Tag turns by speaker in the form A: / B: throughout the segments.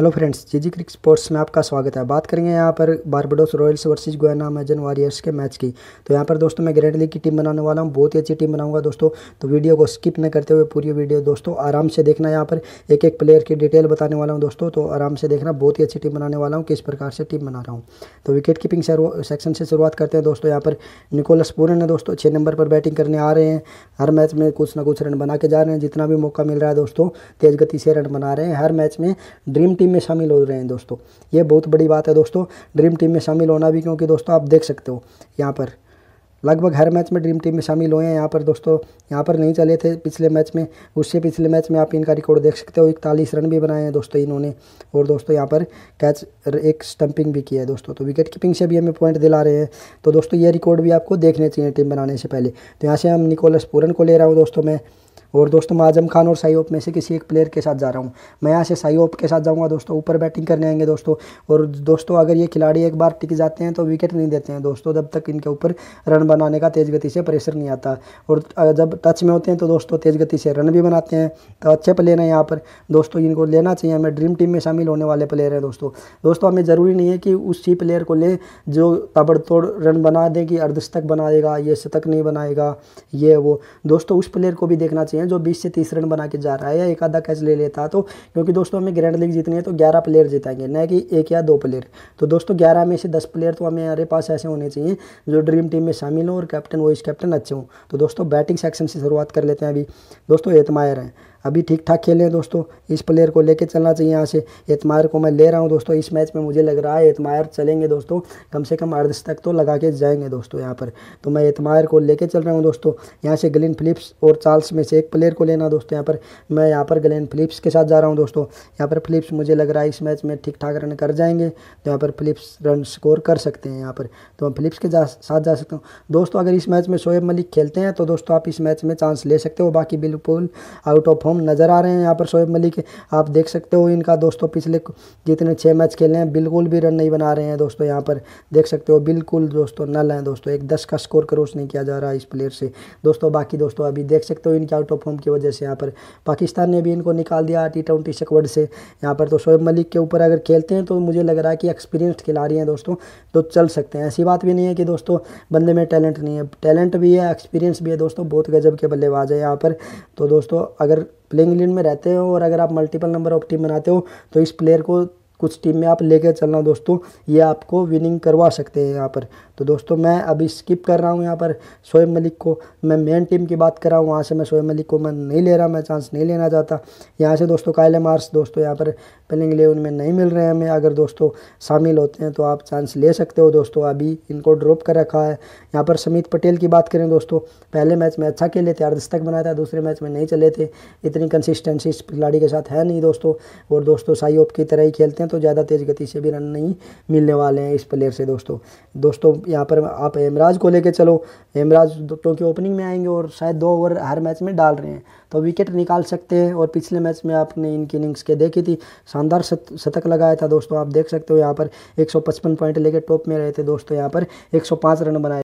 A: hello friends G cric sports में आपका स्वागत है बात करेंगे यहाँ पर Barbados Royals versus Guyana Amazon Warriors के मैच की तो यहाँ पर दोस्तों मैं ग्रैंड लीग की टीम बनाने वाला हूँ बहुत ही अच्छी टीम बनाऊंगा दोस्तों तो वीडियो को स्किप न करते हुए पूरी वीडियो दोस्तों आराम से देखना यहाँ पर एक एक प्लेयर की डिटेल बताने वाला हूँ दोस्तों तो आराम से देखना बहुत ही अच्छी टीम बनाने वाला हूँ किस प्रकार से टीम बना रहा हूँ तो विकेट कीपिंग सेक्शन से शुरुआत करते हैं दोस्तों यहाँ पर निकोलस पूरन है दोस्तों छः नंबर पर बैटिंग करने आ रहे हैं हर मैच में कुछ ना कुछ रन बना के जा रहे हैं जितना भी मौका मिल रहा है दोस्तों तेज़ गति से रन बना रहे हैं हर मैच में ड्रीम टीम टीम में शामिल हो रहे हैं दोस्तों ये बहुत बड़ी बात है दोस्तों ड्रीम टीम में शामिल होना भी क्योंकि दोस्तों आप देख सकते हो यहाँ पर लगभग हर मैच में ड्रीम टीम में शामिल हुए हैं यहाँ पर दोस्तों यहाँ पर नहीं चले थे पिछले मैच में उससे पिछले मैच में आप इनका रिकॉर्ड देख सकते हो इकतालीस रन भी बनाए हैं दोस्तों इन्होंने और दोस्तों यहाँ पर कैच एक स्टंपिंग भी किया है दोस्तों तो विकेट कीपिंग से भी हमें पॉइंट दिला रहे हैं तो दोस्तों ये रिकॉर्ड भी आपको देखने चाहिए टीम बनाने से पहले तो यहाँ से हम निकोलस पूरन को ले रहा हूँ दोस्तों मैं और दोस्तों मैं आजम खान और साईओप में से किसी एक प्लेयर के साथ जा रहा हूँ मैं यहाँ से साईओप के साथ जाऊँगा दोस्तों ऊपर बैटिंग करने आएंगे दोस्तों और दोस्तों अगर ये खिलाड़ी एक बार टिक जाते हैं तो विकेट नहीं देते हैं दोस्तों जब तक इनके ऊपर रन बनाने का तेज़ गति से प्रेशर नहीं आता और जब टच में होते हैं तो दोस्तों तेज़ गति से रन भी बनाते हैं तो अच्छे प्लेयर हैं यहाँ पर दोस्तों इनको लेना चाहिए हमें ड्रीम टीम में शामिल होने वाले प्लेयर हैं दोस्तों दोस्तों हमें ज़रूरी नहीं है कि उसी प्लेयर को ले जो ताबड़तोड़ रन बना दें कि अर्धशतक बनाएगा ये शतक नहीं बनाएगा ये वो दोस्तों उस प्लेयर को भी देखना चाहिए हैं जो बीस से तीस रन बना के जा रहा है या एक आधा कैच ले लेता तो क्योंकि दोस्तों हमें ग्रैंड लीग जीतनी है तो ग्यारह प्लेयर जिताएंगे न कि एक या दो प्लेयर तो दोस्तों ग्यारह में से दस प्लेयर तो हमें हमारे पास ऐसे होने चाहिए जो ड्रीम टीम में शामिल हों और कैप्टन वो कैप्टन अच्छे हों तो दोस्तों बैटिंग सेक्शन से शुरुआत कर लेते हैं अभी दोस्तों एतमायर हैं अभी ठीक ठाक खेले हैं दोस्तों इस प्लेयर को लेके चलना चाहिए यहाँ से एतमायर को मैं ले रहा हूँ दोस्तों इस मैच में मुझे लग रहा है एतमायर चलेंगे दोस्तों कम से कम अर्ध तक तो लगा के जाएंगे दोस्तों यहाँ पर तो मैं एतमायर को लेके चल रहा हूँ दोस्तों यहाँ से गलिन फिलिप्स और चार्ल्स में से एक प्लेयर को लेना दोस्तों यहाँ पर मैं यहाँ पर गलिन फिलिप्स के साथ जा रहा हूँ दोस्तों यहाँ पर फिलिप्स मुझे लग रहा है इस मैच में ठीक ठाक रन कर जाएंगे तो यहाँ पर फिलिप्स रन स्कोर कर सकते हैं यहाँ पर तो मैं फिलिप्स के साथ जा सकता हूँ दोस्तों अगर इस मैच में शोएब मलिक खेलते हैं तो दोस्तों आप इस मैच में चांस ले सकते हो बाकी बिल्कुल आउट ऑफ फॉर्म नज़र आ रहे हैं यहाँ पर शोएब मलिक आप देख सकते हो इनका दोस्तों पिछले जितने छः मैच खेले हैं बिल्कुल भी रन नहीं बना रहे हैं दोस्तों यहाँ पर देख सकते हो बिल्कुल दोस्तों नल हैं दोस्तों एक दस का स्कोर क्रॉस नहीं किया जा रहा इस प्लेयर से दोस्तों बाकी दोस्तों अभी देख सकते हो इनके आउट ऑफ फॉर्म की वजह से यहाँ पर पाकिस्तान ने भी इनको निकाल दिया टी ट्वेंटी से से यहाँ पर तो शोएब मलिक के ऊपर अगर खेलते हैं तो मुझे लग रहा है कि एक्सपीरियंस्ड खिलाड़ी हैं दोस्तों तो चल सकते हैं ऐसी बात भी नहीं है कि दोस्तों बंदे में टैलेंट नहीं है टैलेंट भी है एक्सपीरियंस भी है दोस्तों बहुत गजब के बल्लेबाज है यहाँ पर तो दोस्तों अगर प्लेइंग इलेवन में रहते हो और अगर आप मल्टीपल नंबर ऑफ टीम बनाते हो तो इस प्लेयर को कुछ टीम में आप लेकर चलना दोस्तों ये आपको विनिंग करवा सकते हैं यहाँ पर तो दोस्तों मैं अभी स्किप कर रहा हूँ यहाँ पर शोएब मलिक को मैं मेन टीम की बात कर रहा हूँ वहाँ से मैं शोएब मलिक को मैं नहीं ले रहा मैं चांस नहीं लेना चाहता यहाँ से दोस्तों कायले मार्स दोस्तों यहाँ पर पेलिंग ले में नहीं मिल रहे हैं हमें अगर दोस्तों शामिल होते हैं तो आप चांस ले सकते हो दोस्तों अभी इनको ड्रॉप कर रखा है यहाँ पर समित पटेल की बात करें दोस्तों पहले मैच में अच्छा खेले थे अर्धशतक बनाया था दूसरे मैच में नहीं चले थे इतनी कंसिस्टेंसी इस खिलाड़ी के साथ है नहीं दोस्तों और दोस्तों साई ओप की तरह ही खेलते हैं तो ज़्यादा तेज़ गति से भी रन नहीं मिलने वाले हैं इस प्लेयर से दोस्तों दोस्तों यहाँ पर आप एमराज को लेकर चलो एमराज क्योंकि ओपनिंग में आएंगे और शायद दो ओवर हर मैच में डाल रहे हैं तो विकेट निकाल सकते हैं और पिछले मैच में आपने इनकी इनिंग्स के देखी थी शानदार शतक लगाया था दोस्तों आप देख सकते हो यहाँ पर एक पॉइंट लेके टॉप में रहे थे दोस्तों यहाँ पर एक रन बनाए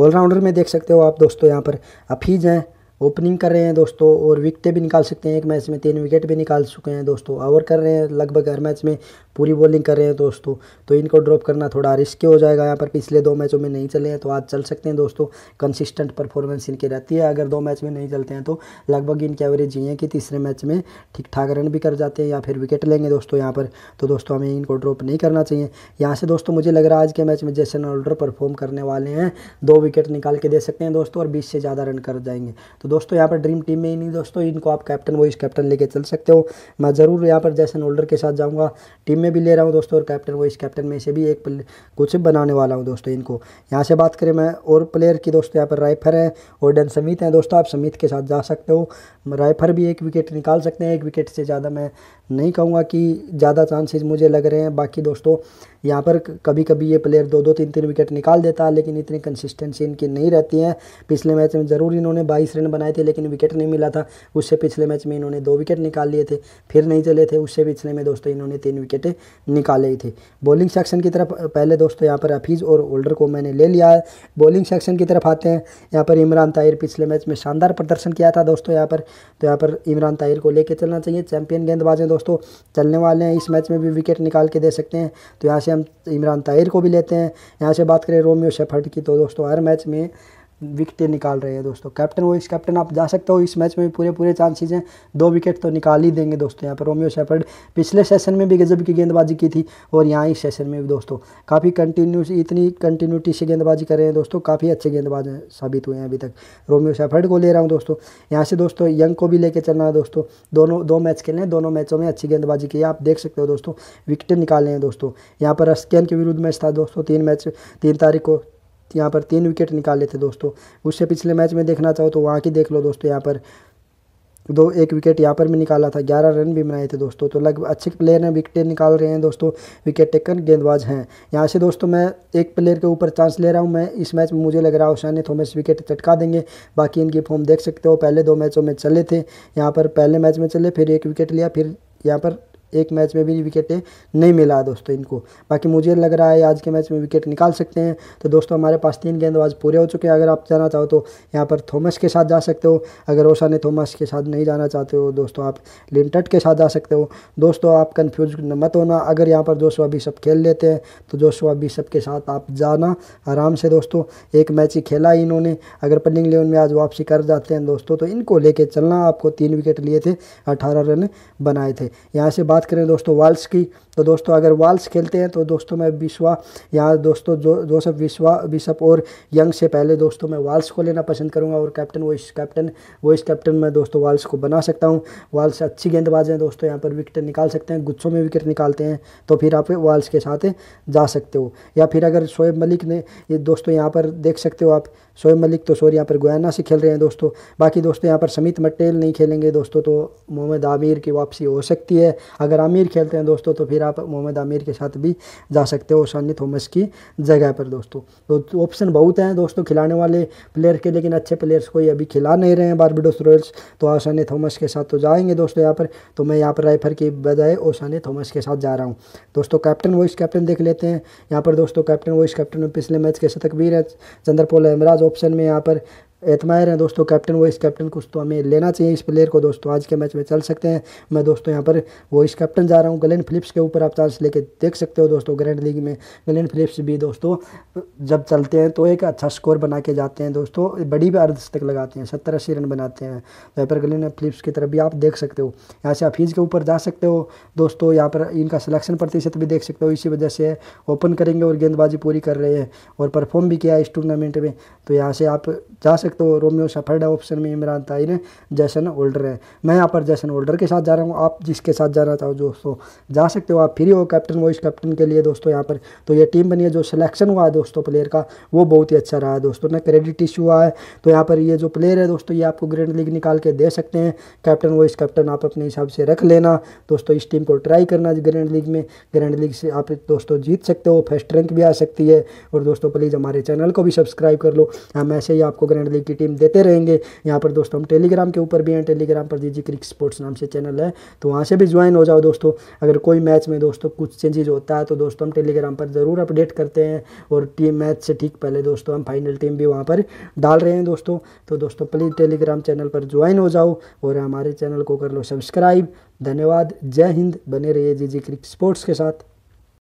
A: ऑलराउंडर में देख सकते हो आप दोस्तों यहाँ पर अफीज हैं ओपनिंग कर रहे हैं दोस्तों और विकटें भी निकाल सकते हैं एक मैच में तीन विकेट भी निकाल चुके हैं दोस्तों ओवर कर रहे हैं लगभग हर मैच में पूरी बॉलिंग कर रहे हैं दोस्तों तो इनको ड्रॉप करना थोड़ा रिस्की हो जाएगा यहाँ पर पिछले दो मैचों में नहीं चले हैं तो आज चल सकते हैं दोस्तों कंसिस्टेंट परफॉर्मेंस इनकी रहती है अगर दो मैच में नहीं चलते हैं तो लगभग इनकी एवरेज ये हैं कि तीसरे मैच में ठीक ठाक रन भी कर जाते हैं या फिर विकेट लेंगे दोस्तों यहाँ पर तो दोस्तों हमें इनको ड्रॉप नहीं करना चाहिए यहाँ से दोस्तों मुझे लग रहा है आज के मैच में जैसन ऑल्डर परफॉर्म करने वाले हैं दो विकेट निकाल के दे सकते हैं दोस्तों और बीस से ज़्यादा रन कर जाएंगे तो दोस्तों यहाँ पर ड्रीम टीम में ही नहीं दोस्तों इनको आप कैप्टन वाइस कैप्टन लेके चल सकते हो मैं ज़रूर यहाँ पर जैसन होल्डर के साथ जाऊँगा टीम में भी ले रहा हूँ दोस्तों और कैप्टन वाइस कैप्टन में से भी एक कुछ बनाने वाला हूँ दोस्तों इनको यहाँ से बात करें मैं और प्लेयर की दोस्तों यहाँ पर राइफर है और डन समीत हैं दोस्तों आप समीत के साथ जा सकते हो राइफर भी एक विकेट निकाल सकते हैं एक विकेट से ज़्यादा मैं नहीं कहूँगा कि ज़्यादा चांसेज मुझे लग रहे हैं बाकी दोस्तों यहाँ पर कभी कभी ये प्लेयर दो दो तीन तीन विकेट निकाल देता है लेकिन इतनी कंसिस्टेंसी इनकी नहीं रहती है पिछले मैच में ज़रूर इन्होंने बाईस रन बनाए थे लेकिन विकेट नहीं मिला था उससे पिछले मैच में इन्होंने दो विकेट निकाल लिए थे फिर नहीं चले थे उससे पिछले में दोस्तों इन्होंने तीन विकेट निकाले ही थे बॉलिंग सेक्शन की तरफ पहले दोस्तों यहाँ पर हफीज़ और ओल्डर को मैंने ले लिया है बॉलिंग सेक्शन की तरफ आते हैं यहाँ पर इमरान ताहिर पिछले मैच में शानदार प्रदर्शन किया था दोस्तों यहाँ पर तो यहाँ पर इमरान ताहिर को लेकर चलना चाहिए चैंपियन गेंदबाज हैं दोस्तों चलने वाले हैं इस मैच में भी विकेट निकाल के दे सकते हैं तो यहाँ से से हम इमरान ताहिर को भी लेते हैं यहाँ से बात करें रोमियो शेफर्ड की तो दोस्तों हर मैच में विकेटें निकाल रहे हैं दोस्तों कैप्टन वो इस कैप्टन आप जा सकते हो इस मैच में पूरे पूरे चांसेज हैं दो विकेट तो निकाल ही देंगे दोस्तों यहाँ पर रोमियो शेफर्ड पिछले सेशन में भी गजब की गेंदबाजी की थी और यहाँ इस सेशन में भी दोस्तों काफ़ी कंटिन्यू इतनी कंटिन्यूटी से गेंदबाजी कर रहे हैं दोस्तों काफ़ी अच्छे गेंदबाज साबित हुए हैं अभी तक रोमियो शेफर्ड को ले रहा हूँ दोस्तों यहाँ से दोस्तों यंग को भी लेकर चलना है दोस्तों दोनों दो मैच खेलें दोनों मैचों में अच्छी गेंदबाजी की आप देख सकते हो दोस्तों विकेटें निकाले हैं दोस्तों यहाँ पर अस्कैन के विरुद्ध मैच था दोस्तों तीन मैच तीन तारीख को यहाँ पर तीन विकेट निकाले थे दोस्तों उससे पिछले मैच में देखना चाहो तो वहाँ की देख लो दोस्तों यहाँ पर दो एक विकेट यहाँ पर भी निकाला था ग्यारह रन भी बनाए थे दोस्तों तो लगभग अच्छे प्लेयर हैं विकेटें निकाल रहे हैं दोस्तों विकेट टेकन गेंदबाज हैं यहाँ से दोस्तों मैं एक प्लेयर के ऊपर चांस ले रहा हूँ मैं इस मैच में मुझे लग रहा है ओशानी थॉमस विकेट चटका देंगे बाकी इनकी फॉर्म देख सकते हो पहले दो मैचों में चले थे यहाँ पर पहले मैच में चले फिर एक विकेट लिया फिर यहाँ पर एक मैच में भी विकेटें नहीं मिला दोस्तों इनको बाकी मुझे लग रहा है आज के मैच में विकेट निकाल सकते हैं तो दोस्तों हमारे पास तीन गेंदबाज तो पूरे हो चुके हैं अगर आप जाना चाहो तो यहाँ पर थॉमस के साथ जा सकते हो अगर ओशा ने थॉमस के साथ नहीं जाना चाहते हो दोस्तों आप लिंटट के साथ जा सकते हो दोस्तों आप कन्फ्यूज मत होना अगर यहाँ पर दोस्तों भी सब खेल लेते हैं तो दोस्तों भी सब के साथ आप जाना आराम से दोस्तों एक मैच ही खेला इन्होंने अगर पंडिंग लेवन में आज वापसी कर जाते हैं दोस्तों तो इनको लेके चलना आपको तीन विकेट लिए थे अठारह रन बनाए थे यहाँ से बात बात करें दोस्तों वाल्स की तो दोस्तों अगर वाल्स खेलते हैं तो दोस्तों मैं विश्वा यहाँ दोस्तों जो जोसफ विश्वा बिशप और यंग से पहले दोस्तों मैं वाल्स को लेना पसंद करूँगा और कैप्टन वो कैप्टन वॉइस कैप्टन मैं दोस्तों वाल्स को बना सकता हूँ वाल्स अच्छी गेंदबाज हैं दोस्तों यहाँ पर विकेट निकाल सकते हैं गुस्सों में विकेट निकालते हैं तो फिर आप वाल्स के साथ जा सकते हो या फिर अगर शोएब मलिक ने ये दोस्तों यहाँ पर देख सकते हो आप शोएब मलिक तो सॉरी यहाँ पर गुयाना से खेल रहे हैं दोस्तों बाकी दोस्तों यहाँ पर समित मटेल नहीं खेलेंगे दोस्तों तो मोहम्मद आमिर की वापसी हो सकती है अगर अगर आमिर खेलते हैं दोस्तों तो फिर आप मोहम्मद आमिर के साथ भी जा सकते हो शानी थॉमस की जगह पर दोस्तों तो ऑप्शन तो बहुत हैं दोस्तों खिलाने वाले प्लेयर के लेकिन अच्छे प्लेयर्स कोई अभी खिला नहीं रहे हैं बारबिडोस रॉयल्स तो आसानी थॉमस के साथ तो जाएंगे दोस्तों यहाँ पर तो मैं यहाँ पर राइफर की बजाय ओसानी थॉमस के साथ जा रहा हूँ दोस्तों कैप्टन वॉइस कैप्टन देख लेते हैं यहाँ पर दोस्तों कैप्टन वॉइस कैप्टन पिछले मैच के शतक भी रहे चंद्रपोल हेमराज ऑप्शन में यहाँ पर एतमायर हैं दोस्तों कैप्टन वॉइस कैप्टन कुछ तो हमें लेना चाहिए इस प्लेयर को दोस्तों आज के मैच में चल सकते हैं मैं दोस्तों यहाँ पर वॉइस कैप्टन जा रहा हूँ गलेन फिलिप्स के ऊपर आप चांस लेके देख सकते हो दोस्तों ग्रैंड लीग में गलेन फिलिप्स भी दोस्तों जब चलते हैं तो एक अच्छा स्कोर बना के जाते हैं दोस्तों बड़ी भी अर्ध तक लगाते हैं सत्तर अस्सी रन बनाते हैं तो यहाँ पर गलेन फिलिप्स की तरफ भी आप देख सकते हो यहाँ से हफीज़ के ऊपर जा सकते हो दोस्तों यहाँ पर इनका सिलेक्शन प्रतिशत भी देख सकते हो इसी वजह से ओपन करेंगे और गेंदबाजी पूरी कर रहे हैं और परफॉर्म भी किया इस टूर्नामेंट में तो यहाँ से आप जा सकते तक तो रोमियो सफर्ड है ऑप्शन में इमरान ताहिर है जैसन ओल्डर है मैं यहाँ पर जैसन ओल्डर के साथ जा रहा हूँ आप जिसके साथ जाना चाहो दोस्तों जा सकते हो आप फ्री हो कैप्टन वाइस कैप्टन के लिए दोस्तों यहाँ पर तो ये टीम बनी है जो सिलेक्शन हुआ है दोस्तों प्लेयर का वो बहुत ही अच्छा रहा है दोस्तों ना क्रेडिट इशू हुआ है तो यहाँ पर ये जो प्लेयर है दोस्तों ये आपको ग्रैंड लीग निकाल के दे सकते हैं कैप्टन वाइस कैप्टन आप अपने हिसाब से रख लेना दोस्तों इस टीम को ट्राई करना ग्रैंड लीग में ग्रैंड लीग से आप दोस्तों जीत सकते हो फर्स्ट रैंक भी आ सकती है और दोस्तों प्लीज़ हमारे चैनल को भी सब्सक्राइब कर लो हम ऐसे ही आपको ग्रैंड लीग आगे की टीम देते रहेंगे यहाँ पर दोस्तों हम टेलीग्राम के ऊपर भी हैं टेलीग्राम पर दीजिए क्रिक स्पोर्ट्स नाम से चैनल है तो वहाँ से भी ज्वाइन हो जाओ दोस्तों अगर कोई मैच में दोस्तों कुछ चेंजेज होता है तो दोस्तों हम टेलीग्राम पर ज़रूर अपडेट करते हैं और टीम मैच से ठीक पहले दोस्तों हम फाइनल टीम भी वहाँ पर डाल रहे हैं दोस्तों तो दोस्तों प्लीज़ टेलीग्राम चैनल पर ज्वाइन हो जाओ और हमारे चैनल को कर लो सब्सक्राइब धन्यवाद जय हिंद बने रहिए जी जी क्रिक स्पोर्ट्स के साथ